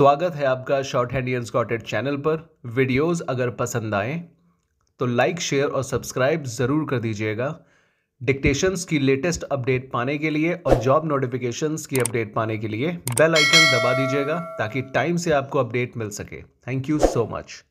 स्वागत है आपका शॉर्ट हैंड एंड स्कॉटेड चैनल पर वीडियोस अगर पसंद आए तो लाइक शेयर और सब्सक्राइब ज़रूर कर दीजिएगा डिक्टेशंस की लेटेस्ट अपडेट पाने के लिए और जॉब नोटिफिकेशंस की अपडेट पाने के लिए बेल आइकन दबा दीजिएगा ताकि टाइम से आपको अपडेट मिल सके thank you so much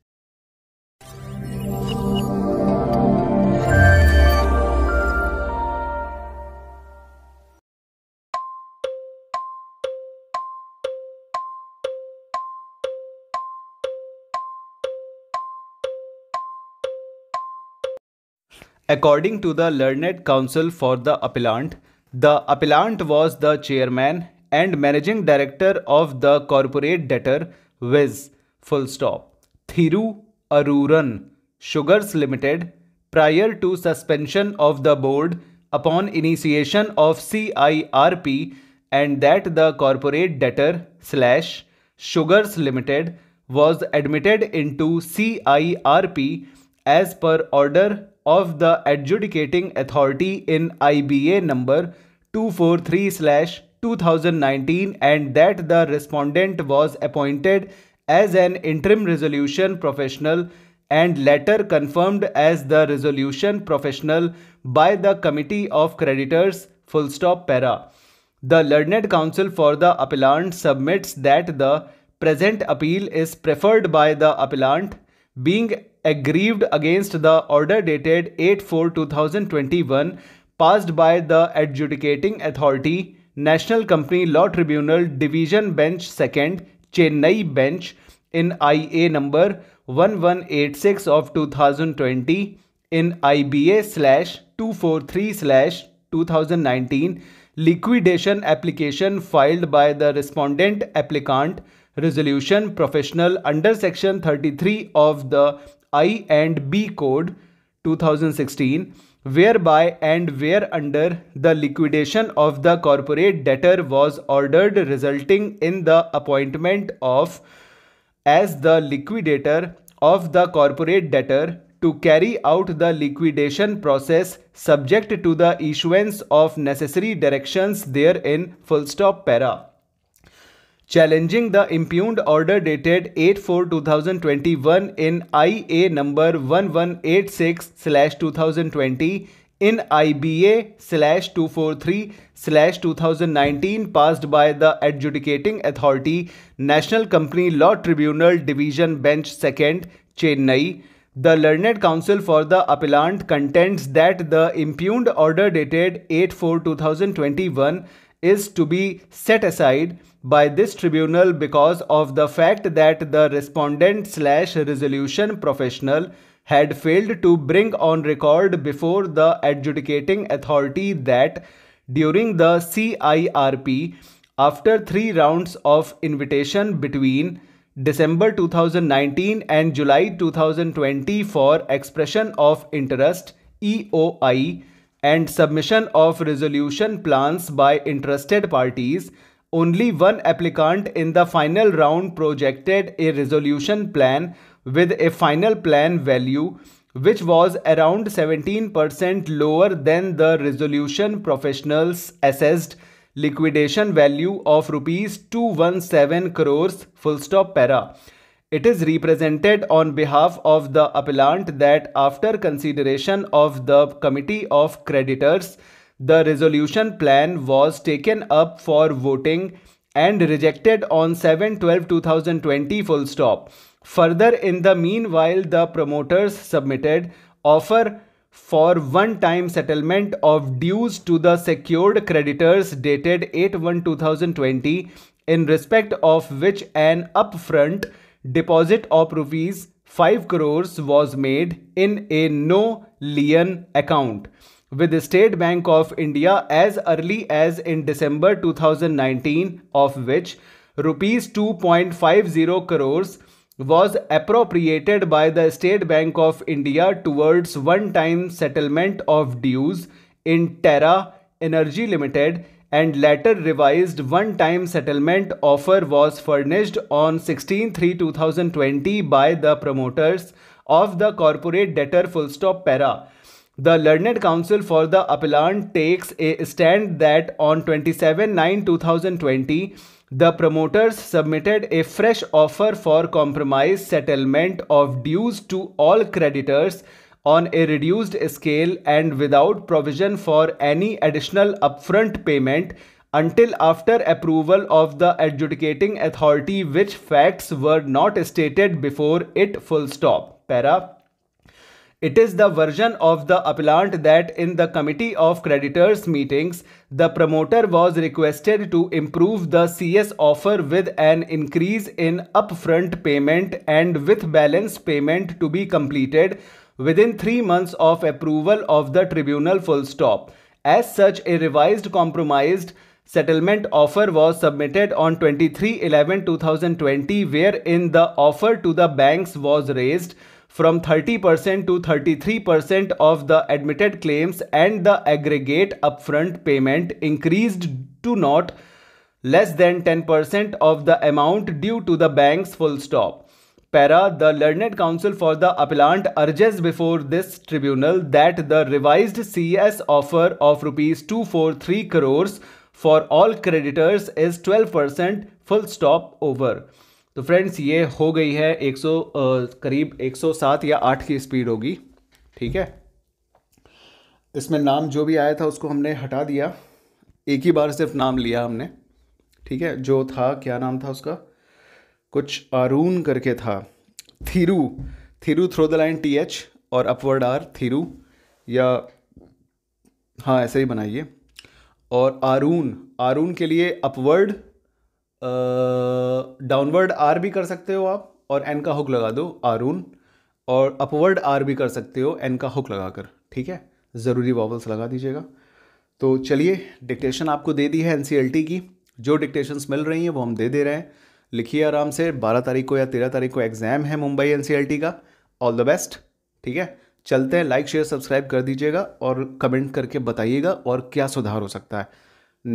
According to the learned counsel for the appellant, the appellant was the chairman and managing director of the corporate debtor Viz, full stop, Thiru Aruran Sugars Limited prior to suspension of the board upon initiation of CIRP and that the corporate debtor slash Sugars Limited was admitted into CIRP as per order of the adjudicating authority in IBA number 243/2019 and that the respondent was appointed as an interim resolution professional and later confirmed as the resolution professional by the committee of creditors full stop para the learned counsel for the appellant submits that the present appeal is preferred by the appellant being aggrieved against the order dated 8 4 2021 passed by the adjudicating authority, National Company Law Tribunal Division Bench 2nd, Chennai Bench in IA number 1186 of 2020 in IBA slash 243 slash 2019 liquidation application filed by the respondent applicant resolution professional under section 33 of the I and B Code 2016 whereby and where under the liquidation of the corporate debtor was ordered resulting in the appointment of as the liquidator of the corporate debtor to carry out the liquidation process subject to the issuance of necessary directions therein full stop para challenging the impugned order dated 8-4-2021 in IA number 1186-2020 in IBA 243 2019 passed by the adjudicating authority National Company Law Tribunal Division Bench 2nd Chennai the learned counsel for the appellant contends that the impugned order dated 8-4-2021 is to be set aside by this tribunal because of the fact that the respondent slash resolution professional had failed to bring on record before the adjudicating authority that during the CIRP, after three rounds of invitation between December 2019 and July 2020 for expression of interest EOI and submission of resolution plans by interested parties, only one applicant in the final round projected a resolution plan with a final plan value which was around 17% lower than the resolution professionals assessed liquidation value of rupees 217 crores full stop para it is represented on behalf of the appellant that after consideration of the committee of creditors, the resolution plan was taken up for voting and rejected on 7-12-2020 full stop. Further, in the meanwhile, the promoters submitted offer for one-time settlement of dues to the secured creditors dated 8-1-2020 in respect of which an upfront deposit of rupees 5 crores was made in a no lien account with the State Bank of India as early as in December 2019 of which rupees 2.50 crores was appropriated by the State Bank of India towards one time settlement of dues in Terra Energy Limited and later revised one-time settlement offer was furnished on 16-3-2020 by the promoters of the corporate debtor full stop para. The Learned Counsel for the Appellant takes a stand that on 27-9-2020, the promoters submitted a fresh offer for compromise settlement of dues to all creditors on a reduced scale and without provision for any additional upfront payment until after approval of the adjudicating authority which facts were not stated before it full stop para it is the version of the appellant that in the committee of creditors meetings the promoter was requested to improve the cs offer with an increase in upfront payment and with balance payment to be completed within three months of approval of the tribunal full stop. As such, a revised compromised settlement offer was submitted on 23 11 2020 wherein the offer to the banks was raised from 30% to 33% of the admitted claims and the aggregate upfront payment increased to not less than 10% of the amount due to the banks full stop para the learned counsel for the appellant urges before this tribunal that the revised C S offer of rupees two four three crores for all creditors is twelve percent full stop over तो friends ये हो गई है एक सौ करीब एक सौ सात या आठ की स्पीड होगी ठीक है इसमें नाम जो भी आया था उसको हमने हटा दिया एक ही बार सिर्फ नाम लिया हमने ठीक है जो था क्या नाम था उसका कुछ आरून करके था through through through the line T H और अपवर्ड आर थिरू या हाँ ऐसे ही बनाइए और आरून आरून के लिए अपवर्ड डाउनवर्ड आर भी कर सकते हो आप और एन का हुक लगा दो आरून और अपवर्ड आर भी कर सकते हो एन का हुक लगा कर ठीक है ज़रूरी वॉवल्स लगा दीजिएगा तो चलिए डिक्टेशन आपको दे दी है एन की जो डिक्टेशंस मिल रही हैं वो हम दे दे रहे हैं लिखिए आराम से बारह तारीख को या तेरह तारीख को एग्ज़ाम है मुंबई एन e का ऑल द बेस्ट ठीक है चलते हैं लाइक शेयर सब्सक्राइब कर दीजिएगा और कमेंट करके बताइएगा और क्या सुधार हो सकता है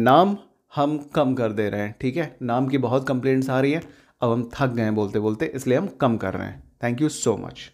नाम हम कम कर दे रहे हैं ठीक है नाम की बहुत कंप्लेंट्स आ रही है अब हम थक गए हैं बोलते बोलते इसलिए हम कम कर रहे हैं थैंक यू सो मच